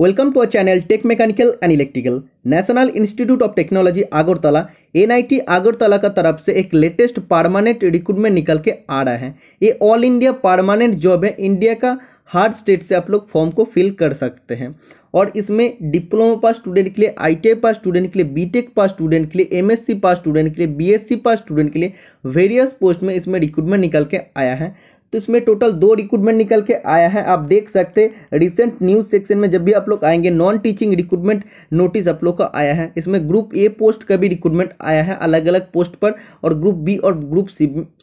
welcome to our channel tech mechanical and electrical National Institute of Technology I NIT Agartala का तरफ से एक latest permanent recruitment निकल के आ रहा है ये ऑल इंडिया परमानेंट जॉब है इंडिया का हर स्टेट से आप लोग फॉर्म को फिल कर सकते हैं और इसमें डिप्लोमा पास स्टूडेंट के लिए आई पास स्टूडेंट के लिए बीटेक पास स्टूडेंट के लिए एमएससी पास स्टूडेंट के लिए बीएससी पास स्टूडेंट के लिए वेरियस पोस्ट में इसमें रिक्रूटमेंट निकल के आया है तो इसमें टोटल दो रिक्रूटमेंट निकल के आया है आप देख सकते रिसेंट न्यूज सेक्शन में जब भी आप लोग आएंगे नॉन टीचिंग रिक्रूटमेंट नोटिस आप लोग का आया है इसमें ग्रुप ए पोस्ट का भी रिक्रूटमेंट आया है अलग अलग पोस्ट पर और ग्रुप बी और ग्रुप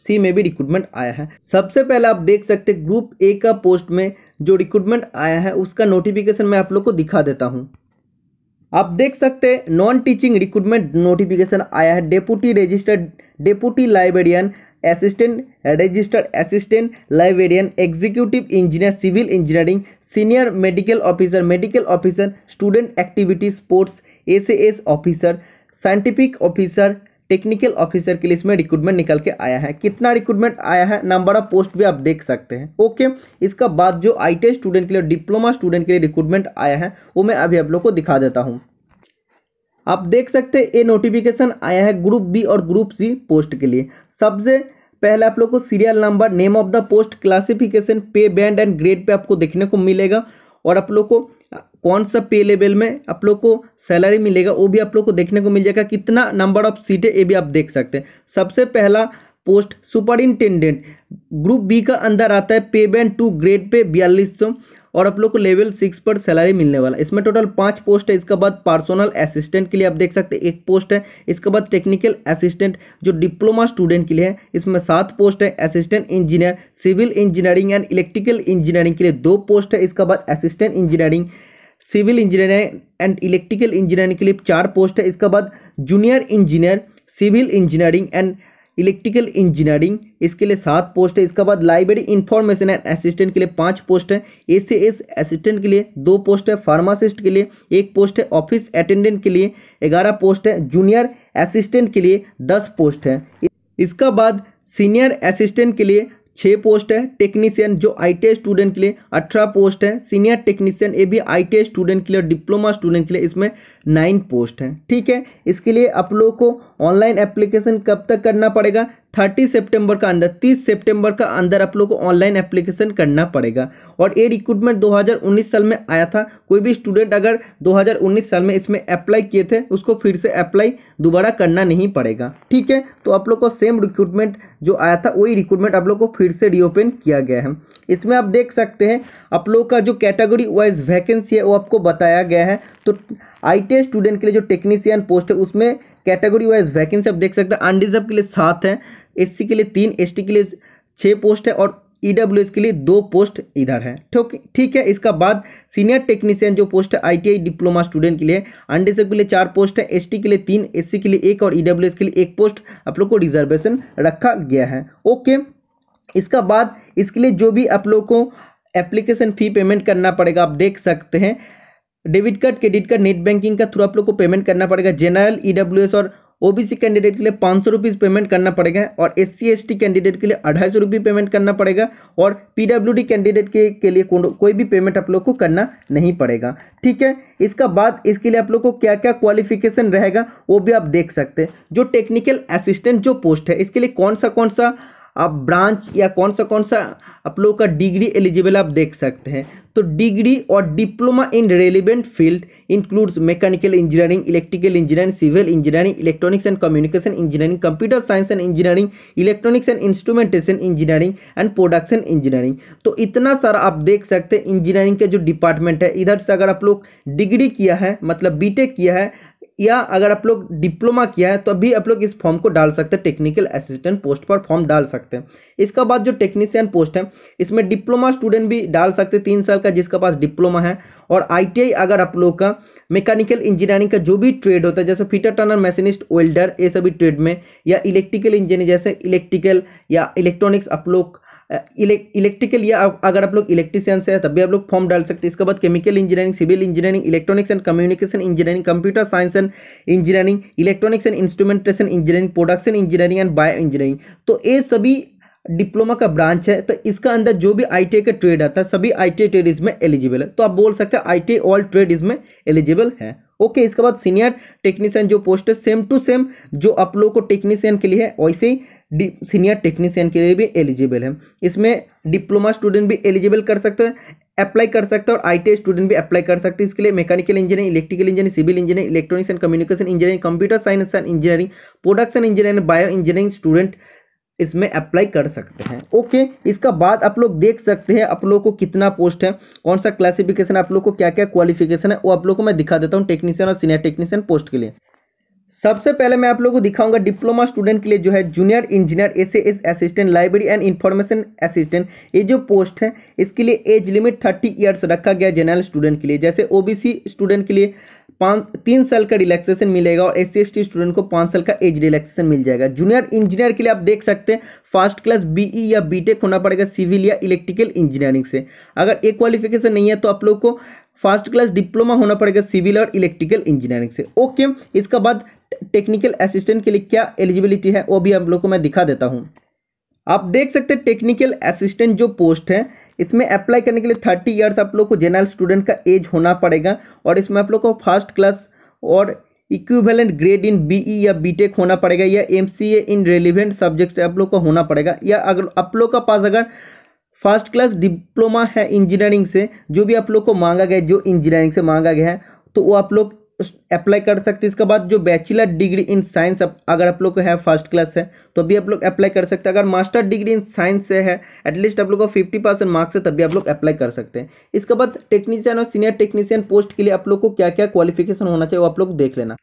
सी में भी रिक्रूटमेंट आया है सबसे पहले आप देख सकते ग्रुप ए का पोस्ट में जो रिक्रूटमेंट आया है उसका नोटिफिकेशन मैं आप लोग को दिखा देता हूँ आप देख सकते हैं नॉन टीचिंग रिक्रूटमेंट नोटिफिकेशन आया है deputy registered deputy librarian assistant registered assistant librarian executive engineer civil engineering senior medical officer medical officer student activity sports S officer scientific officer technical officer के लिए इसमें रिक्रूटमेंट निकल के आया है कितना रिक्रूटमेंट आया है नंबर ऑफ पोस्ट भी आप देख सकते हैं ओके इसका बाद जो आई स्टूडेंट के लिए डिप्लोमा स्टूडेंट के लिए रिक्रूटमेंट आया है वो मैं अभी आप लोग को दिखा देता हूँ आप देख सकते हैं ये नोटिफिकेशन आया है ग्रुप बी और ग्रुप सी पोस्ट के लिए सबसे पहले आप लोग को serial number name of the post classification pay band and grade pay आपको देखने को मिलेगा और आप लोग को कौन सा पे लेवल में आप लोग को सैलरी मिलेगा वो भी आप लोग को देखने को मिल जाएगा कितना नंबर ऑफ सीटें ये भी आप देख सकते हैं सबसे पहला पोस्ट सुपरिंटेंडेंट ग्रुप बी का अंदर आता है पे बैंड टू ग्रेड पे बयालीस और आप लोग को लेवल सिक्स पर सैलरी मिलने वाला इसमें टोटल पाँच पोस्ट है इसके बाद पर्सनल असिस्टेंट के लिए आप देख सकते हैं एक पोस्ट है इसके बाद टेक्निकल असिस्टेंट जो डिप्लोमा स्टूडेंट के लिए है इसमें सात पोस्ट है assistant engineer civil engineering and electrical engineering के लिए दो पोस्ट है इसके बाद assistant engineering civil engineering and electrical engineering के लिए चार पोस्ट है इसके बाद junior engineer civil engineering and electrical engineering इसके लिए सात पोस्ट है इसके बाद लाइब्रेरी इंफॉर्मेशन एंड असिस्टेंट के लिए पांच पोस्ट है एस एस असिस्टेंट के लिए दो पोस्ट है फार्मासिस्ट के लिए एक पोस्ट है ऑफिस अटेंडेंट के लिए ग्यारह पोस्ट है जूनियर असिस्टेंट के लिए दस पोस्ट है इसका बाद सीनियर असिस्टेंट के लिए छः पोस्ट है टेक्नीशियन जो आई स्टूडेंट के लिए अठारह पोस्ट है सीनियर टेक्नीशियन ये भी आई स्टूडेंट के लिए डिप्लोमा स्टूडेंट के लिए इसमें नाइन पोस्ट है ठीक है इसके लिए आप लोगों को ऑनलाइन एप्लीकेशन कब तक करना पड़ेगा 30 सितंबर का अंदर 30 सितंबर का अंदर आप लोग को ऑनलाइन एप्लीकेशन करना पड़ेगा और ये रिक्रूटमेंट 2019 साल में आया था कोई भी स्टूडेंट अगर 2019 साल में इसमें अप्लाई किए थे उसको फिर से अप्लाई दोबारा करना नहीं पड़ेगा ठीक है तो आप लोग को सेम रिक्रूटमेंट जो आया था वही रिक्रूटमेंट आप लोग को फिर से रीओपन किया गया है इसमें आप देख सकते हैं आप लोग का जो कैटेगरी वाइज वैकेंसी है वो आपको बताया गया है तो आई स्टूडेंट के लिए जो टेक्नीशियन पोस्ट है उसमें कैटेगरी वाइज वैकेंसी आप देख सकते हैं अनडिजर्व के लिए सात है एस के लिए तीन एस के लिए छः पोस्ट है और ई के लिए दो पोस्ट इधर है ठीक ठीक है इसका बाद सीनियर टेक्नीशियन जो पोस्ट है आईटीआई डिप्लोमा स्टूडेंट के लिए अनडिसर्व के लिए चार पोस्ट है एसटी के लिए तीन एससी के लिए एक और ईडब्ल्यू के लिए एक पोस्ट आप लोग को रिजर्वेशन रखा गया है ओके इसका बाद इसके लिए जो भी आप लोग को एप्लीकेशन फ़ी पेमेंट करना पड़ेगा आप देख सकते हैं debit card credit card net banking का थ्रू आप लोग को पेमेंट करना पड़ेगा जनरल ई और ओबीसी कैंडिडेट के लिए पाँच सौ रुपीज़ पेमेंट करना पड़ेगा और एस सी कैंडिडेट के लिए अढ़ाई सौ रुपये पेमेंट करना पड़ेगा और पीडब्ल्यूडी कैंडिडेट के के लिए कोई भी पेमेंट आप लोग को करना नहीं पड़ेगा ठीक है इसका बाद इसके लिए आप लोग को क्या क्या क्वालिफिकेशन रहेगा वो भी आप देख सकते हैं जो टेक्निकल असिस्टेंट जो पोस्ट है इसके लिए कौन सा कौन सा आप ब्रांच या कौन सा कौन सा आप लोगों का डिग्री एलिजिबल आप देख सकते हैं तो डिग्री और diploma in relevant field includes mechanical engineering electrical engineering civil engineering electronics and communication engineering computer science and engineering electronics and instrumentation engineering and production engineering तो इतना सारा आप देख सकते हैं इंजीनियरिंग के जो डिपार्टमेंट है इधर से अगर आप लोग डिग्री किया है मतलब बी किया है या अगर आप लोग डिप्लोमा किया है तो भी आप लोग इस फॉर्म को डाल सकते हैं टेक्निकल असिस्टेंट पोस्ट पर फॉर्म डाल सकते हैं इसके बाद जो टेक्नीशियन पोस्ट है इसमें डिप्लोमा स्टूडेंट भी डाल सकते हैं तीन साल का जिसका पास डिप्लोमा है और आई अगर आप लोग का मैकेनिकल इंजीनियरिंग का जो भी ट्रेड होता है जैसे फिटर टर्नर मशीनिस्ट वेल्डर ये सभी ट्रेड में या इलेक्ट्रिकल इंजीनियर जैसे इलेक्ट्रिकल या इलेक्ट्रॉनिक्स आप लोग इलेक्ट्रिकल या अगर आप लोग इलेक्ट्रिशियन से तब भी आप लोग फॉर्म डाल सकते हैं इसके बाद chemical engineering civil engineering electronics and communication engineering computer science and engineering electronics and instrumentation engineering production engineering and bio engineering तो ये सभी डिप्लोमा का ब्रांच है तो इसका अंदर जो भी आई का ट्रेड आता है सभी आई ट्रेड इसमें एलिजिबल है तो आप बोल सकते हैं टी ऑल ट्रेड इसमें एलिजिबल है ओके इसके बाद सीनियर टेक्नीशियन जो पोस्ट है सेम टू सेम जो आप लोगों को टेक्नीशियन के लिए है वैसे ही सीनियर टेक्नीशियन के लिए भी एलिजिबल है इसमें डिप्लोमा स्टूडेंट भी एलिजिबल कर सकते हैं अप्लाई कर सकते हैं और आई स्टूडेंट भी अप्लाई कर सकते हैं इसके लिए mechanical engineering electrical engineering civil engineering electronics and communication engineering computer science and engineering production engineering bio engineering student इसमें अप्लाई कर सकते हैं ओके इसका बाद आप लोग देख सकते हैं आप लोग को कितना पोस्ट है कौन सा क्लासिफिकेशन आप लोग को क्या क्या क्वालिफिकेशन है वो आप लोग को मैं दिखा देता हूँ टेक्नीशियन और सीनियर टेक्नीशियन पोस्ट के लिए सबसे पहले मैं आप लोगों को दिखाऊंगा डिप्लोमा स्टूडेंट के लिए जो है junior engineer S S assistant library and information assistant ये जो पोस्ट है इसके लिए एज लिमिट थर्टी ईयर्स रखा गया जनरल स्टूडेंट के लिए जैसे ओबीसी स्टूडेंट के लिए पाँच तीन साल का रिलैक्सेशन मिलेगा और एस सी स्टूडेंट को पाँच साल का एज रिलैक्सेशन मिल जाएगा जूनियर इंजीनियर के लिए आप देख सकते हैं फर्स्ट क्लास बीई या बीटेक होना पड़ेगा सिविल या इलेक्ट्रिकल इंजीनियरिंग से अगर एक क्वालिफिकेशन नहीं है तो आप लोग को फर्स्ट क्लास डिप्लोमा होना पड़ेगा सिविल और इलेक्ट्रिकल इंजीनियरिंग से ओके इसके बाद टेक्निकल असिस्टेंट के लिए क्या एलिजिबिलिटी है वो भी आप लोग को मैं दिखा देता हूँ आप देख सकते हैं टेक्निकल असिस्टेंट जो पोस्ट है इसमें अप्लाई करने के लिए थर्टी ईयर्स आप लोग को जनरल स्टूडेंट का एज होना पड़ेगा और इसमें आप लोग को फर्स्ट क्लास और इक्विवेलेंट ग्रेड इन बीई या बीटेक होना पड़ेगा या एमसीए इन रेलिवेंट सब्जेक्ट आप लोग को होना पड़ेगा या अगर आप लोग का पास अगर फर्स्ट क्लास डिप्लोमा है इंजीनियरिंग से जो भी आप लोग को मांगा गया जो इंजीनियरिंग से मांगा गया है तो वो आप लोग अप्लाई कर सकते हैं इसके बाद जो बैचलर डिग्री इन साइंस अगर आप लोग को है फर्स्ट क्लास है तो अभी आप लोग अप्लाई कर सकते हैं अगर मास्टर डिग्री इन साइंस से है एटलीस्ट आप लोग को फिफ्टी परसेंट मार्क्स है तभी आप लोग अप्लाई कर सकते हैं इसके बाद टेक्नीशियन और सीनियर टेक्नीशियन पोस्ट के लिए आप लोग को क्या क्या क्वालिफिकेशन होना चाहिए वो आप लोग देख लेना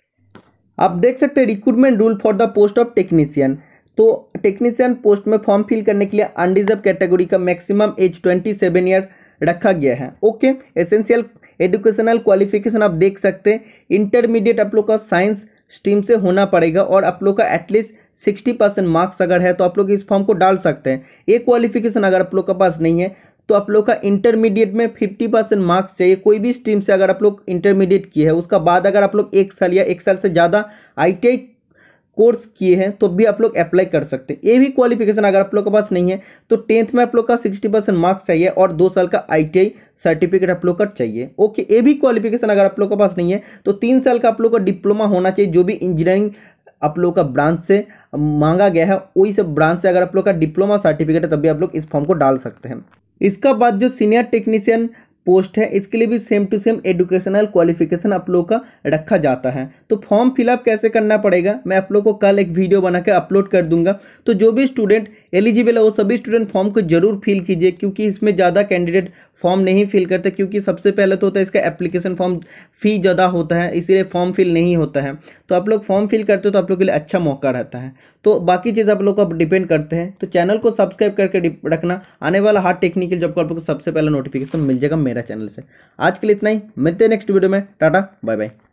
आप देख सकते हैं recruitment rule for the post of technician तो टेक्नीशियन पोस्ट में फॉर्म फिल करने के लिए अनडिजर्व कैटेगरी का maximum age twenty seven year रखा गया है ओके एसेंशियल एजुकेशनल क्वालिफिकेशन आप देख सकते हैं इंटरमीडिएट आप लोग का साइंस स्ट्रीम से होना पड़ेगा और आप लोग का एटलीस्ट सिक्सटी परसेंट मार्क्स अगर है तो आप लोग इस फॉर्म को डाल सकते हैं ये क्वालिफिकेशन अगर आप लोग के पास नहीं है तो आप लोग का इंटरमीडिएट में फिफ्टी परसेंट मार्क्स चाहिए कोई भी स्ट्रीम से अगर आप लोग इंटरमीडिएट की है उसका बाद अगर आप लोग एक साल या एक साल से ज़्यादा आई कोर्स किए हैं तो भी आप लोग अप्लाई कर सकते हैं ये भी क्वालिफिकेशन अगर आप लोग के पास नहीं है तो टेंथ में आप लोग का सिक्सटी परसेंट मार्क्स चाहिए और दो साल का आईटीआई सर्टिफिकेट आप लोग का चाहिए ओके ये भी क्वालिफिकेशन अगर आप लोग के पास नहीं है तो तीन साल का आप लोग का डिप्लोमा होना चाहिए जो भी इंजीनियरिंग आप लोग का ब्रांच से मांगा गया है वही सब ब्रांच से अगर आप लोग का डिप्लोमा सर्टिफिकेट है तब भी आप लोग इस फॉर्म को डाल सकते हैं इसका बाद जो सीनियर टेक्नीशियन पोस्ट है इसके लिए भी same to same educational qualification आप लोग का रखा जाता है तो फॉर्म फिलअप कैसे करना पड़ेगा मैं आप लोग को कल एक वीडियो बना के अपलोड कर दूंगा तो जो भी स्टूडेंट एलिजिबल है वो सभी स्टूडेंट फॉर्म को जरूर फिल कीजिए क्योंकि इसमें ज़्यादा कैंडिडेट फॉर्म नहीं फिल करते क्योंकि सबसे पहले तो होता है इसका एप्लीकेशन फॉर्म फ़ी ज़्यादा होता है इसीलिए फॉर्म फिल नहीं होता है तो आप लोग फॉर्म फिल करते हो तो आप लोग के लिए अच्छा मौका रहता है तो बाकी चीज़ आप लोग अब डिपेंड करते हैं तो चैनल को सब्सक्राइब करके रखना आने वाला हार्ड टेक्निकल जब आप लोग सबसे पहला नोटिफिकेशन मिल जाएगा मेरा चैनल से आज के लिए इतना ही मिलते हैं नेक्स्ट वीडियो में टाटा बाय बाय